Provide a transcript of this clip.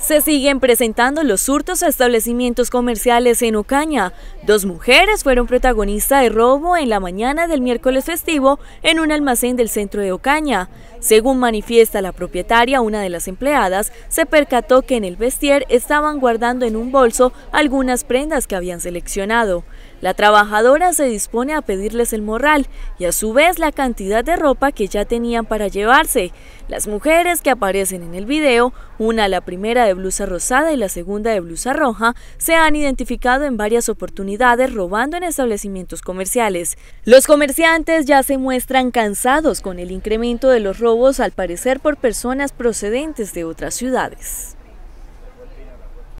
Se siguen presentando los hurtos a establecimientos comerciales en Ocaña. Dos mujeres fueron protagonistas de robo en la mañana del miércoles festivo en un almacén del centro de Ocaña. Según manifiesta la propietaria, una de las empleadas se percató que en el vestier estaban guardando en un bolso algunas prendas que habían seleccionado. La trabajadora se dispone a pedirles el morral y a su vez la cantidad de ropa que ya tenían para llevarse. Las mujeres que aparecen en el video, una la primera de de blusa rosada y la segunda de blusa roja se han identificado en varias oportunidades robando en establecimientos comerciales. Los comerciantes ya se muestran cansados con el incremento de los robos al parecer por personas procedentes de otras ciudades.